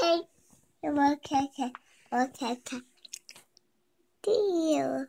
Okay. Okay. Okay. Okay. Deal.